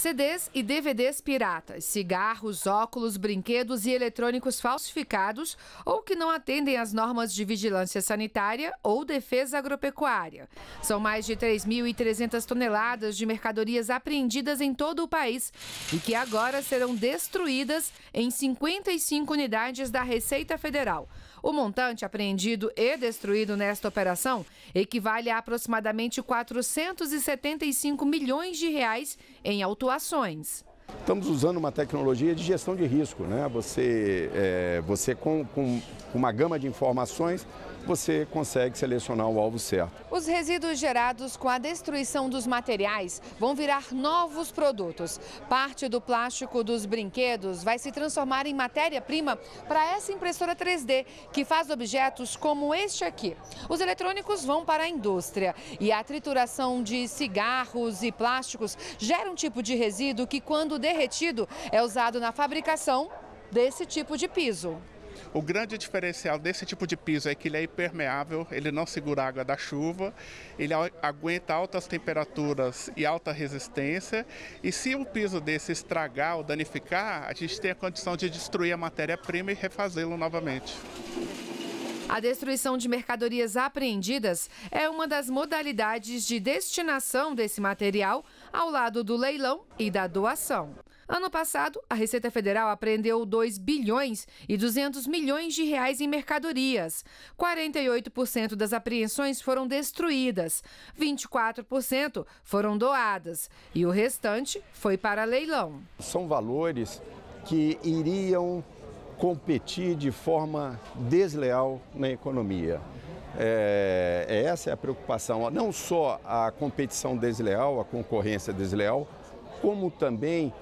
CDs e DVDs piratas, cigarros, óculos, brinquedos e eletrônicos falsificados ou que não atendem às normas de vigilância sanitária ou defesa agropecuária. São mais de 3.300 toneladas de mercadorias apreendidas em todo o país e que agora serão destruídas em 55 unidades da Receita Federal. O montante apreendido e destruído nesta operação equivale a aproximadamente 475 milhões de reais em autuárias doações. Estamos usando uma tecnologia de gestão de risco, né? Você, é, você com, com uma gama de informações, você consegue selecionar o alvo certo. Os resíduos gerados com a destruição dos materiais vão virar novos produtos. Parte do plástico dos brinquedos vai se transformar em matéria-prima para essa impressora 3D, que faz objetos como este aqui. Os eletrônicos vão para a indústria e a trituração de cigarros e plásticos gera um tipo de resíduo que, quando derretido é usado na fabricação desse tipo de piso. O grande diferencial desse tipo de piso é que ele é impermeável, ele não segura a água da chuva, ele aguenta altas temperaturas e alta resistência. E se um piso desse estragar ou danificar, a gente tem a condição de destruir a matéria-prima e refazê-lo novamente. A destruição de mercadorias apreendidas é uma das modalidades de destinação desse material ao lado do leilão e da doação. Ano passado, a Receita Federal apreendeu 2 bilhões e 200 milhões de reais em mercadorias. 48% das apreensões foram destruídas, 24% foram doadas e o restante foi para leilão. São valores que iriam competir de forma desleal na economia. É, é, essa é a preocupação, não só a competição desleal, a concorrência desleal, como também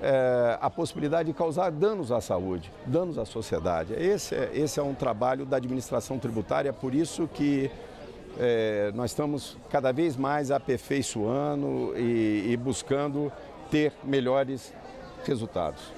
é, a possibilidade de causar danos à saúde, danos à sociedade. Esse é, esse é um trabalho da administração tributária, por isso que é, nós estamos cada vez mais aperfeiçoando e, e buscando ter melhores resultados.